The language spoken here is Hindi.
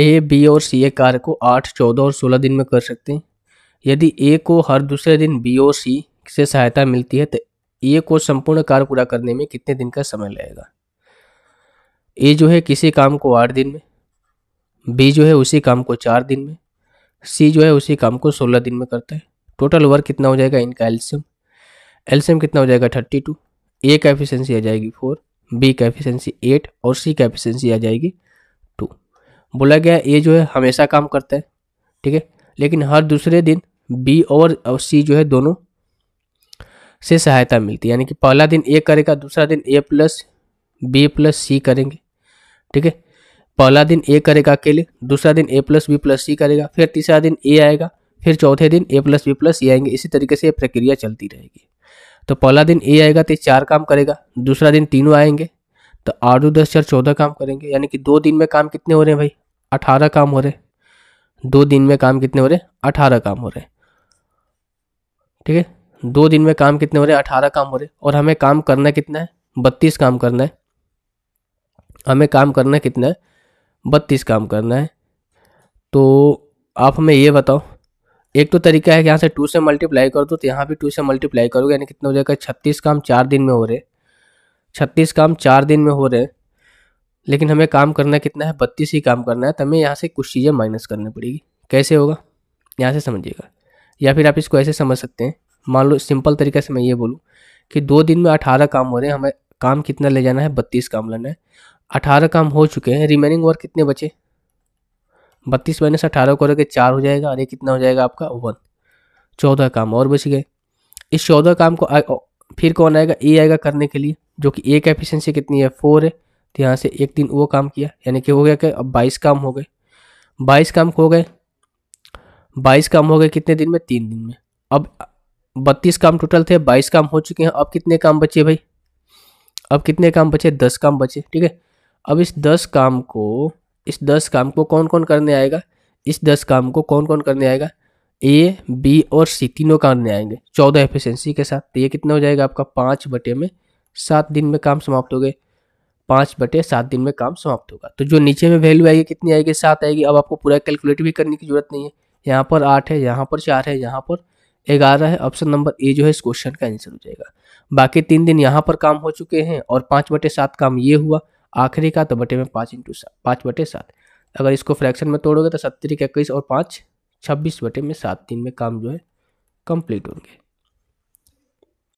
ए बी और सी ए कार्य को आठ चौदह और सोलह दिन में कर सकते हैं यदि ए को हर दूसरे दिन बी और सी से सहायता मिलती है तो ए को संपूर्ण कार्य पूरा करने में कितने दिन का समय लगेगा ए जो है किसी काम को आठ दिन में बी जो है उसी काम को चार दिन में सी जो है उसी काम को सोलह दिन में करता है टोटल वर्क कितना हो जाएगा इनका एल्शियम एल्शियम कितना हो जाएगा थर्टी टू ए का एफिशेंसी आ जाएगी फोर बी का एफिशेंसी एट और सी का एफिशेंसी आ जाएगी बोला गया ए जो है हमेशा काम करता है ठीक है लेकिन हर दूसरे दिन बी और सी जो है दोनों से सहायता मिलती है यानी कि पहला दिन ए करेगा दूसरा दिन A plus B plus C करेंगे ठीक है पहला दिन ए करेगा अकेले दूसरा दिन A plus B plus C करेगा फिर तीसरा दिन ए आएगा फिर चौथे दिन A plus B plus C आएंगे इसी तरीके से ये प्रक्रिया चलती रहेगी तो पहला दिन ए आएगा तो चार काम करेगा दूसरा दिन तीनों आएंगे तो आठ दो दस चार चौदह काम करेंगे यानी कि दो दिन में काम कितने हो रहे हैं भाई अठारह काम हो रहे हैं दो दिन में काम कितने हो रहे हैं अठारह काम हो रहे हैं ठीक है दो दिन में काम कितने हो रहे हैं अठारह काम हो रहे हैं और हमें काम करना कितना है बत्तीस काम करना है हमें काम करना कितना है बत्तीस काम करना है तो आप हमें ये बताओ एक तो तरीका है कि यहाँ से टू से मल्टीप्लाई कर दो तो यहाँ भी टू से मल्टीप्लाई करोगे यानी कितने हो जाएगा छत्तीस काम चार दिन में हो रहे छत्तीस काम चार दिन में हो रहे हैं लेकिन हमें काम करना कितना है बत्तीस ही काम करना है तो हमें यहाँ से कुछ चीज़ें माइनस करनी पड़ेगी कैसे होगा यहाँ से समझिएगा या फिर आप इसको ऐसे समझ सकते हैं मान लो सिंपल तरीके से मैं ये बोलूँ कि दो दिन में अठारह काम हो रहे हैं हमें काम कितना ले जाना है बत्तीस काम लेना है अठारह काम हो चुके हैं रिमेनिंग वर्क कितने बचे बत्तीस माइनस अठारह को चार हो जाएगा और ये कितना हो जाएगा आपका वन चौदह काम और बच गए इस चौदह काम को फिर कौन आएगा ए आएगा करने के लिए जो कि ए का एफिशिएंसी कितनी है फोर है तो यहाँ से एक दिन वो काम किया यानी कि हो गया क्या अब बाईस काम हो गए बाईस काम हो गए बाईस काम हो गए कितने दिन में तीन दिन में अब बत्तीस काम टोटल थे बाईस काम हो चुके हैं अब कितने काम बचे भाई अब कितने काम बचे दस काम बचे ठीक है अब इस दस काम को इस दस काम को कौन कौन करने आएगा इस दस काम को कौन कौन करने आएगा ए बी और सी तीनों काम में आएंगे चौदह एफिशिएंसी के साथ तो ये कितना हो जाएगा आपका पाँच बटे में सात दिन में काम समाप्त हो गए पाँच बटे सात दिन में काम समाप्त होगा तो जो नीचे में वैल्यू आएगी कितनी आएगी सात आएगी अब आपको पूरा कैलकुलेट भी करने की जरूरत नहीं है यहाँ पर आठ है यहाँ पर चार है यहाँ पर ग्यारह है ऑप्शन नंबर ए जो है इस क्वेश्चन का आंसर हो जाएगा बाकी तीन दिन यहाँ पर काम हो चुके हैं और पाँच बटे सात काम ये हुआ आखिरी का तो बटे में पाँच इंटू सात पाँच बटे सात अगर इसको फ्रैक्शन में तोड़ोगे तो सत्तर इक्कीस और पाँच छब्बीस बटे में सात दिन में काम जो है कंप्लीट होंगे